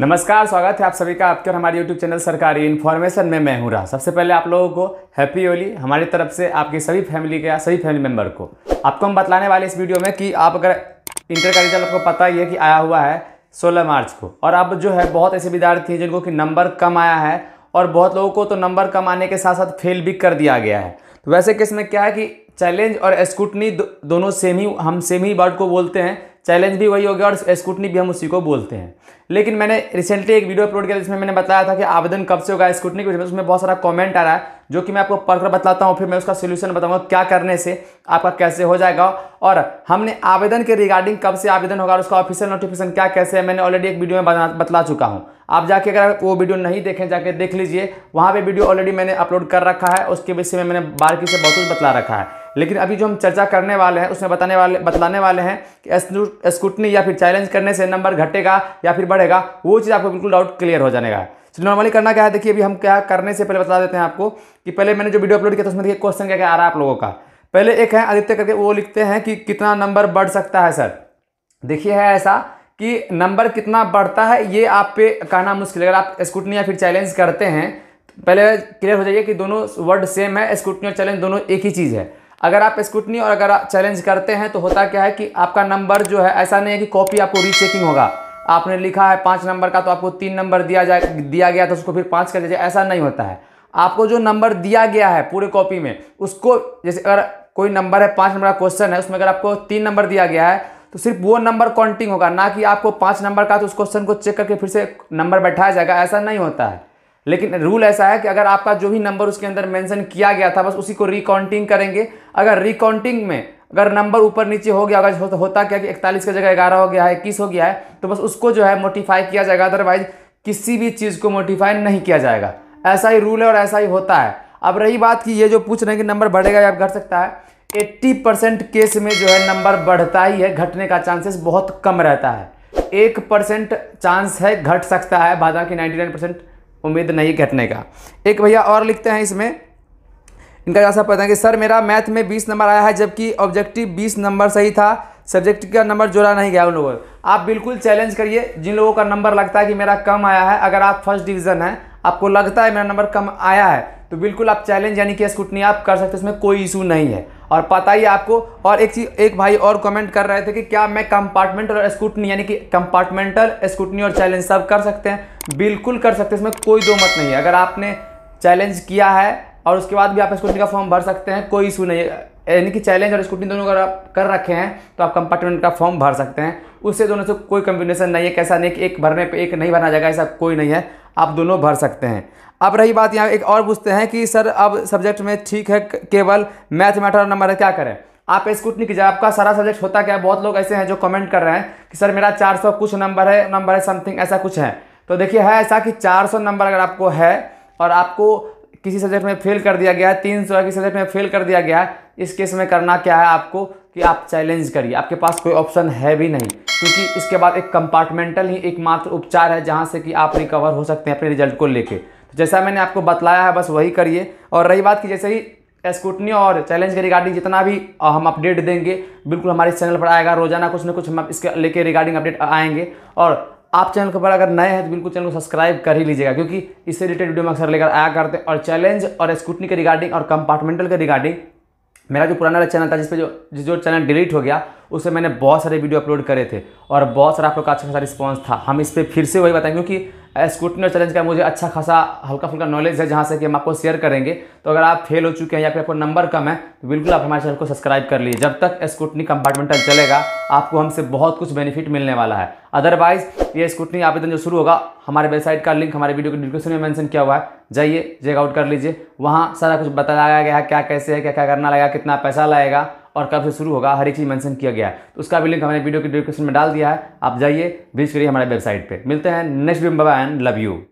नमस्कार स्वागत है आप सभी का आपके और हमारे यूट्यूब चैनल सरकारी इन्फॉर्मेशन में मैं हूँ रहा सबसे पहले आप लोगों को हैप्पी होली हमारी तरफ से आपकी सभी फैमिली के या सभी फैमिली मेम्बर को आपको हम बतलाने वाले इस वीडियो में कि आप अगर इंटर का रिजल्ट आपको पता ही है कि आया हुआ है सोलह मार्च को और अब जो है बहुत ऐसे विद्यार्थी हैं जिनको कि नंबर कम आया है और बहुत लोगों को तो नंबर कम आने के साथ साथ फेल भी कर दिया गया है तो वैसे किस में क्या है कि चैलेंज और स्कूटनी दो, दोनों सेम ही हम सेम ही वर्ड को बोलते हैं चैलेंज भी वही हो गया और स्कूटनी भी हम उसी को बोलते हैं लेकिन मैंने रिसेंटली एक वीडियो अपलोड किया जिसमें मैंने बताया था कि आवेदन कब से होगा स्कूटनी के उसमें बहुत सारा कमेंट आ रहा है जो कि मैं आपको पढ़कर बताता हूँ फिर मैं उसका सोल्यूशन बताऊँगा क्या करने से आपका कैसे हो जाएगा और हमने आवेदन के रिगार्डिंग कब से आवेदन होगा और उसका ऑफिशियल नोटिफिकेशन क्या कैसे है मैंने ऑलरेडी एक वीडियो में बतला चुका हूँ आप जाके अगर वो वीडियो नहीं देखें जाके देख लीजिए वहाँ पर वीडियो ऑलरेडी मैंने अपलोड कर रखा है उसके विषय में मैंने बारकी से बहुत कुछ बतला रखा है लेकिन अभी जो हम चर्चा करने वाले हैं उसमें बताने वाले बतलाने वाले हैं कि स्कूटनी या फिर चैलेंज करने से नंबर घटेगा या फिर बढ़ेगा वो चीज़ आपको बिल्कुल डाउट क्लियर हो जाएगा तो नॉर्मली करना क्या है देखिए अभी हम क्या करने से पहले बता देते हैं आपको कि पहले मैंने जो वीडियो अपलोड किया था उसमें देखिए क्वेश्चन क्या क्या आ रहा है आप लोगों का पहले एक है आदित्य करके वो लिखते हैं कि कितना नंबर बढ़ सकता है सर देखिए है ऐसा कि नंबर कितना बढ़ता है ये आप पे कहना मुश्किल अगर आप स्कूटनी या फिर चैलेंज करते हैं पहले क्लियर हो जाइए कि दोनों वर्ड सेम है स्कूटनी और चैलेंज दोनों एक ही चीज़ है अगर आप स्कूटनी और अगर आप चैलेंज करते हैं तो होता क्या है कि आपका नंबर जो है ऐसा नहीं है कि कॉपी आपको रीचेकिंग होगा आपने लिखा है पाँच नंबर का तो आपको तीन नंबर दिया जाए दिया गया तो उसको फिर पाँच कर दीजिए ऐसा नहीं होता है आपको जो नंबर दिया गया है पूरे कॉपी में उसको जैसे अगर कोई नंबर है पाँच नंबर का क्वेश्चन है उसमें अगर आपको तीन नंबर दिया गया है तो सिर्फ वो नंबर काउंटिंग होगा ना कि आपको पाँच नंबर का तो उस क्वेश्चन को चेक करके फिर से नंबर बैठाया जाएगा ऐसा नहीं होता है लेकिन रूल ऐसा है कि अगर आपका जो भी नंबर उसके अंदर मेंशन किया गया था बस उसी को रिकाउंटिंग करेंगे अगर रिकाउंटिंग में अगर नंबर ऊपर नीचे हो गया अगर होता, क्या कि इकतालीस का जगह ग्यारह हो गया है इक्कीस हो गया है तो बस उसको जो है मोटिफाई किया जाएगा अदरवाइज किसी भी चीज़ को मोटिफाई नहीं किया जाएगा ऐसा ही रूल है और ऐसा ही होता है अब रही बात कि ये जो पूछ रहे हैं कि नंबर बढ़ेगा या घट सकता है 80 परसेंट केस में जो है नंबर बढ़ता ही है घटने का चांसेस बहुत कम रहता है एक परसेंट चांस है घट सकता है बाद की नाइन्टी नाइन परसेंट उम्मीद नहीं घटने का एक भैया और लिखते हैं इसमें इनका जैसा पता है कि सर मेरा मैथ में 20 नंबर आया है जबकि ऑब्जेक्टिव 20 नंबर सही था सब्जेक्ट का नंबर जोड़ा नहीं गया उन लोगों आप बिल्कुल चैलेंज करिए जिन लोगों का नंबर लगता है कि मेरा कम आया है अगर आप फर्स्ट डिवीज़न हैं आपको लगता है मेरा नंबर कम आया है तो बिल्कुल आप चैलेंज यानी कि स्कूटनी आप कर सकते हैं इसमें कोई इशू नहीं है और पता ही आपको और एक चीज़ एक भाई और कमेंट कर रहे थे कि क्या मैं कंपार्टमेंटल और स्कूटनी यानी कि कंपार्टमेंटल स्कूटनी और चैलेंज सब कर सकते हैं बिल्कुल कर सकते हैं इसमें कोई दो मत नहीं है अगर आपने चैलेंज किया है और उसके बाद भी आप स्कूटनी का फॉर्म भर सकते हैं कोई इशू नहीं है यानी कि चैलेंज और स्कूटनी दोनों अगर आप कर रखे हैं तो आप कंपार्टमेंट का फॉर्म भर सकते हैं उससे दोनों से कोई कम्बिनेशन नहीं है कैसा नहीं कि एक भरने पे एक नहीं भरना जाएगा ऐसा कोई नहीं है आप दोनों भर सकते हैं अब रही बात यहाँ एक और पूछते हैं कि सर अब सब्जेक्ट में ठीक है केवल मैथ मैटर नंबर है क्या करें आप स्कूटनी कीजिए आपका सारा सब्जेक्ट होता क्या है बहुत लोग ऐसे हैं जो कमेंट कर रहे हैं कि सर मेरा 400 कुछ नंबर है नंबर है समथिंग ऐसा कुछ है तो देखिए है ऐसा कि 400 नंबर अगर आपको है और आपको किसी सब्जेक्ट में फेल कर दिया गया है तीन सौ किसी सब्जेक्ट में फेल कर दिया गया है इस केस में करना क्या है आपको कि आप चैलेंज करिए आपके पास कोई ऑप्शन है भी नहीं क्योंकि इसके बाद एक कंपार्टमेंटल ही एकमात्र उपचार है जहाँ से कि आप रिकवर हो सकते हैं अपने रिजल्ट को लेके तो जैसा मैंने आपको बतलाया है बस वही करिए और रही बात कि जैसे ही स्कूटनी और चैलेंज के रिगार्डिंग जितना भी हम अपडेट देंगे बिल्कुल हमारे चैनल पर आएगा रोजाना कुछ ना कुछ हम इसके लेके रिगार्डिंग अपडेट आएंगे और आप चैनल के ऊपर अगर नए हैं तो बिल्कुल चैनल को सब्सक्राइब कर ही लीजिएगा क्योंकि इससे रिलेटेड वीडियो में अक्सर लेकर आया करते हैं और चैलेंज और स्कूटनी के रिगार्डिंग और कंपार्टमेंटल के रिगार्डिंग मेरा जो पुराना चैनल था जिसपे जो जो चैनल डिलीट हो गया उससे मैंने बहुत सारे वीडियो अपलोड करे थे और बहुत सारा आप लोग का अच्छा खासा रिस्पॉन्स था हम इस पर फिर से वही बताएं क्योंकि स्कूटनर चैलेंज का मुझे अच्छा खासा हल्का फुल्का नॉलेज है जहाँ से कि हम आपको शेयर करेंगे तो अगर आप फेल हो चुके हैं या फिर आपको नंबर कम है तो बिल्कुल आप हमारे चैनल को सब्सक्राइब कर लीजिए जब तक स्कूटनी कंपार्टमेंटल चलेगा आपको हमसे बहुत कुछ बेनिफिट मिलने वाला है अदरवाइज ये स्कूटनी आवेदन जो शुरू होगा हमारे वेबसाइट का लिंक हमारे वीडियो के डिस्क्रिप्शन में मैंशन किया हुआ है जाइए चेकआउट कर लीजिए वहाँ सारा कुछ बताया गया है क्या कैसे है क्या क्या करना लगेगा कितना पैसा लगेगा और कब से शुरू होगा हर एक चीज़ मैंशन किया गया है तो उसका भी लिंक हमने वीडियो के डिस्क्रिप्शन में डाल दिया है आप जाइए विजिट करिए हमारे वेबसाइट पर मिलते हैं next video bye and love you